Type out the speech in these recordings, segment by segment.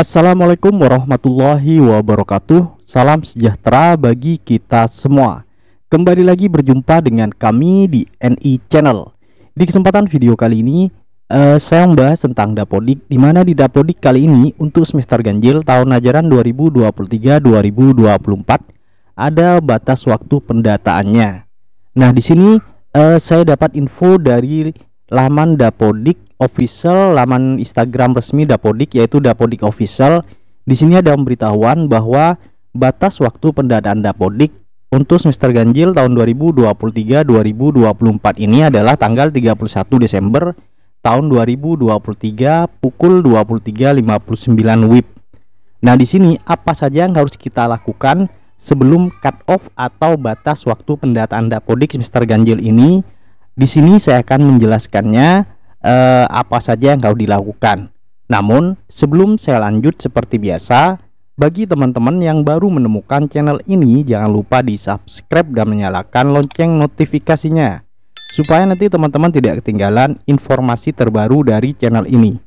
Assalamualaikum warahmatullahi wabarakatuh. Salam sejahtera bagi kita semua. Kembali lagi berjumpa dengan kami di NI Channel. Di kesempatan video kali ini, uh, saya membahas tentang Dapodik di mana di Dapodik kali ini untuk semester ganjil tahun ajaran 2023-2024 ada batas waktu pendataannya. Nah, di sini uh, saya dapat info dari laman Dapodik official, laman Instagram resmi Dapodik yaitu Dapodik official. Di sini ada pemberitahuan bahwa batas waktu pendataan Dapodik untuk semester ganjil tahun 2023-2024 ini adalah tanggal 31 Desember tahun 2023 pukul 23.59 WIB. Nah, di sini apa saja yang harus kita lakukan sebelum cut off atau batas waktu pendataan Dapodik semester ganjil ini di sini saya akan menjelaskannya eh, apa saja yang harus dilakukan. Namun, sebelum saya lanjut seperti biasa, bagi teman-teman yang baru menemukan channel ini, jangan lupa di-subscribe dan menyalakan lonceng notifikasinya supaya nanti teman-teman tidak ketinggalan informasi terbaru dari channel ini.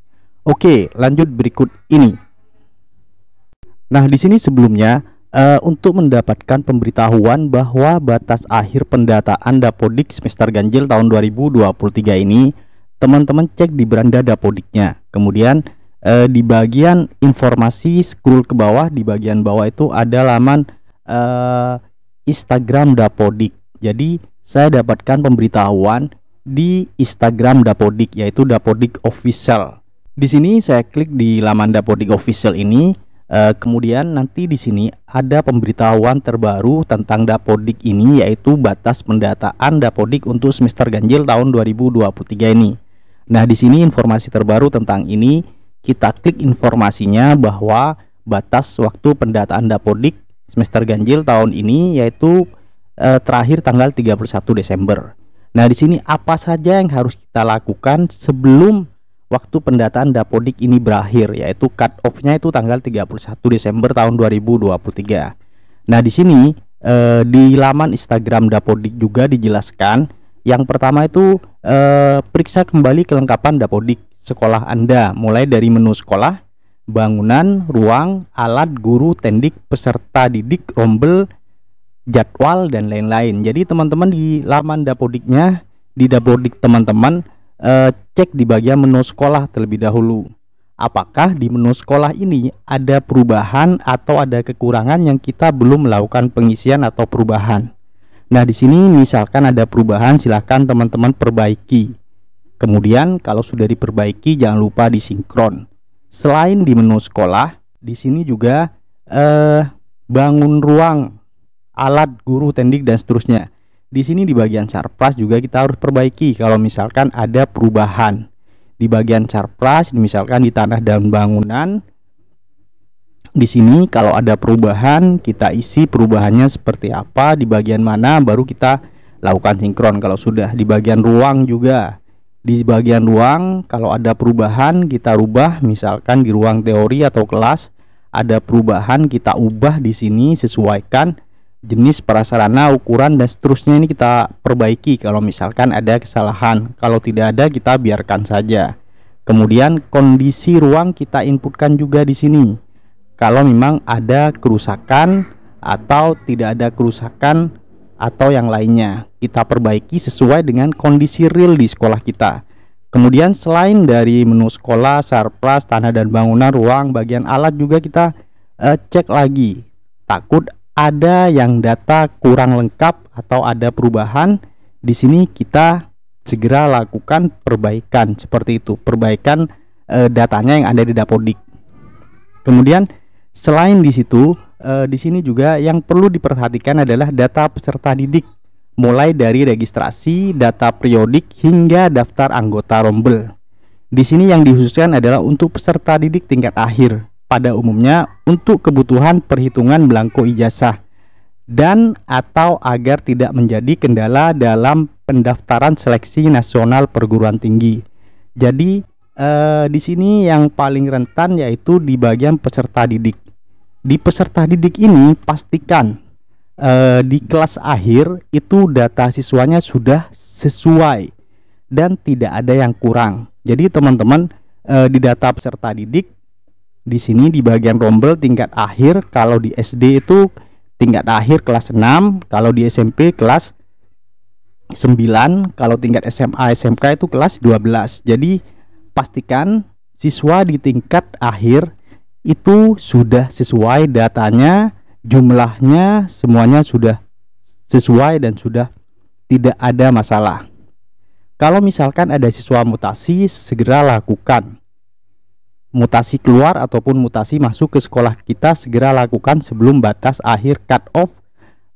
Oke, lanjut berikut ini. Nah, di sini sebelumnya uh, untuk mendapatkan pemberitahuan bahwa batas akhir pendataan Dapodik semester ganjil tahun 2023 ini teman-teman cek di beranda Dapodiknya kemudian uh, di bagian informasi scroll ke bawah di bagian bawah itu ada laman uh, Instagram Dapodik jadi saya dapatkan pemberitahuan di Instagram Dapodik yaitu Dapodik Official di sini saya klik di laman Dapodik Official ini Eh, kemudian nanti di sini ada pemberitahuan terbaru tentang Dapodik ini yaitu batas pendataan Dapodik untuk semester ganjil tahun 2023 ini. Nah, di sini informasi terbaru tentang ini kita klik informasinya bahwa batas waktu pendataan Dapodik semester ganjil tahun ini yaitu eh, terakhir tanggal 31 Desember. Nah, di sini apa saja yang harus kita lakukan sebelum waktu pendataan dapodik ini berakhir yaitu cut off-nya itu tanggal 31 Desember tahun 2023. Nah, di sini eh, di laman Instagram dapodik juga dijelaskan yang pertama itu eh, periksa kembali kelengkapan dapodik sekolah Anda mulai dari menu sekolah, bangunan, ruang, alat guru, tendik, peserta didik, rombel, jadwal dan lain-lain. Jadi teman-teman di laman dapodiknya di dapodik teman-teman Eh, cek di bagian menu sekolah terlebih dahulu. Apakah di menu sekolah ini ada perubahan atau ada kekurangan yang kita belum melakukan pengisian atau perubahan? Nah, di sini misalkan ada perubahan, silahkan teman-teman perbaiki. Kemudian, kalau sudah diperbaiki, jangan lupa disinkron. Selain di menu sekolah, di sini juga eh, bangun ruang, alat guru, tendik, dan seterusnya. Di sini di bagian surplus juga kita harus perbaiki kalau misalkan ada perubahan. Di bagian surplus misalkan di tanah dan bangunan di sini kalau ada perubahan kita isi perubahannya seperti apa di bagian mana baru kita lakukan sinkron kalau sudah di bagian ruang juga di bagian ruang kalau ada perubahan kita rubah misalkan di ruang teori atau kelas ada perubahan kita ubah di sini sesuaikan jenis prasarana, ukuran dan seterusnya ini kita perbaiki kalau misalkan ada kesalahan. Kalau tidak ada kita biarkan saja. Kemudian kondisi ruang kita inputkan juga di sini. Kalau memang ada kerusakan atau tidak ada kerusakan atau yang lainnya, kita perbaiki sesuai dengan kondisi real di sekolah kita. Kemudian selain dari menu sekolah, sarpras, tanah dan bangunan, ruang, bagian alat juga kita uh, cek lagi. Takut ada yang data kurang lengkap atau ada perubahan, di sini kita segera lakukan perbaikan seperti itu, perbaikan e, datanya yang ada di Dapodik. Kemudian selain di situ, e, di sini juga yang perlu diperhatikan adalah data peserta didik, mulai dari registrasi, data periodik hingga daftar anggota rombel. Di sini yang dihususkan adalah untuk peserta didik tingkat akhir pada umumnya untuk kebutuhan perhitungan belangko ijazah dan atau agar tidak menjadi kendala dalam pendaftaran seleksi nasional perguruan tinggi. Jadi eh, di sini yang paling rentan yaitu di bagian peserta didik. Di peserta didik ini pastikan eh, di kelas akhir itu data siswanya sudah sesuai dan tidak ada yang kurang. Jadi teman-teman eh, di data peserta didik di sini di bagian rombel tingkat akhir kalau di SD itu tingkat akhir kelas 6 kalau di SMP kelas 9 kalau tingkat SMA SMK itu kelas 12 jadi pastikan siswa di tingkat akhir itu sudah sesuai datanya jumlahnya semuanya sudah sesuai dan sudah tidak ada masalah kalau misalkan ada siswa mutasi segera lakukan mutasi keluar ataupun mutasi masuk ke sekolah kita segera lakukan sebelum batas akhir cut off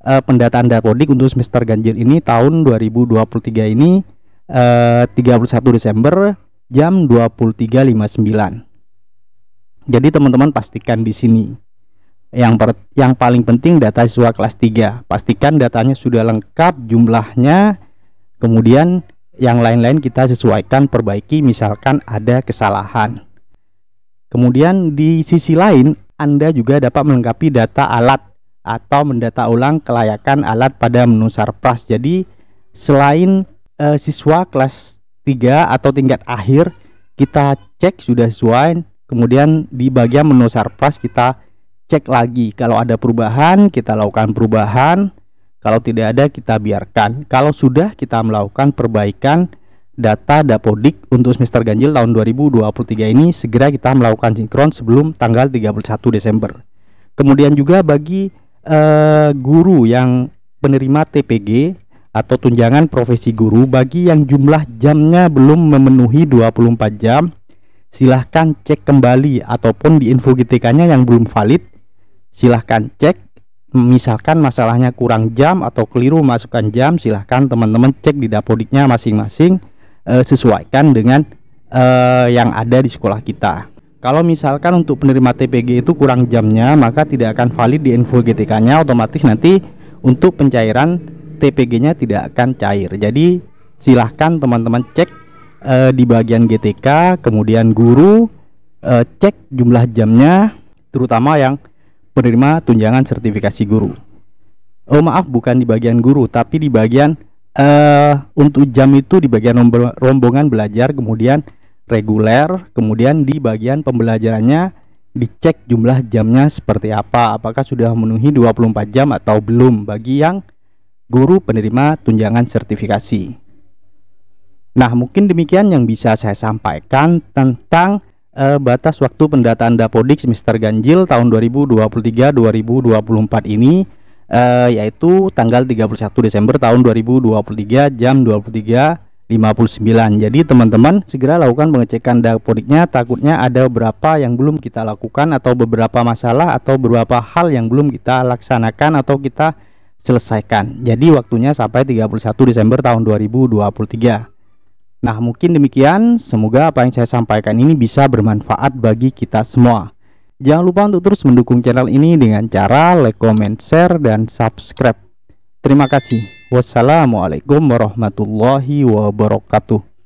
uh, pendataan dapodik untuk semester ganjil ini tahun 2023 ini eh, uh, 31 Desember jam 23.59. Jadi teman-teman pastikan di sini. Yang per, yang paling penting data siswa kelas 3. Pastikan datanya sudah lengkap jumlahnya. Kemudian yang lain-lain kita sesuaikan perbaiki misalkan ada kesalahan. Kemudian di sisi lain, Anda juga dapat melengkapi data alat atau mendata ulang kelayakan alat pada menu Sarpras. Jadi, selain eh, siswa kelas 3 atau tingkat akhir, kita cek sudah sesuai. Kemudian di bagian menu Sarpras kita cek lagi kalau ada perubahan, kita lakukan perubahan. Kalau tidak ada kita biarkan. Kalau sudah kita melakukan perbaikan data Dapodik untuk semester ganjil tahun 2023 ini segera kita melakukan sinkron sebelum tanggal 31 Desember. Kemudian juga bagi uh, guru yang penerima TPG atau tunjangan profesi guru bagi yang jumlah jamnya belum memenuhi 24 jam, silahkan cek kembali ataupun di info GTK-nya yang belum valid, silahkan cek misalkan masalahnya kurang jam atau keliru masukkan jam silahkan teman-teman cek di dapodiknya masing-masing uh, sesuaikan dengan uh, yang ada di sekolah kita. Kalau misalkan untuk penerima TPG itu kurang jamnya, maka tidak akan valid di info GTK-nya, otomatis nanti untuk pencairan TPG-nya tidak akan cair. Jadi silahkan teman-teman cek uh, di bagian GTK, kemudian guru uh, cek jumlah jamnya, terutama yang penerima tunjangan sertifikasi guru. Oh maaf, bukan di bagian guru, tapi di bagian uh, untuk jam itu di bagian rombongan belajar, kemudian reguler, kemudian di bagian pembelajarannya dicek jumlah jamnya seperti apa, apakah sudah memenuhi 24 jam atau belum bagi yang guru penerima tunjangan sertifikasi. Nah, mungkin demikian yang bisa saya sampaikan tentang eh, batas waktu pendataan Dapodik semester ganjil tahun 2023-2024 ini uh, yaitu tanggal 31 Desember tahun 2023 jam 23.59. Jadi teman-teman segera lakukan pengecekan dapodiknya, takutnya ada beberapa yang belum kita lakukan atau beberapa masalah atau beberapa hal yang belum kita laksanakan atau kita selesaikan. Jadi waktunya sampai 31 Desember tahun 2023. Nah, mungkin demikian. Semoga apa yang saya sampaikan ini bisa bermanfaat bagi kita semua. Jangan lupa untuk terus mendukung channel ini dengan cara like, comment, share, dan subscribe. Terima kasih. Wassalamualaikum warahmatullahi wabarakatuh.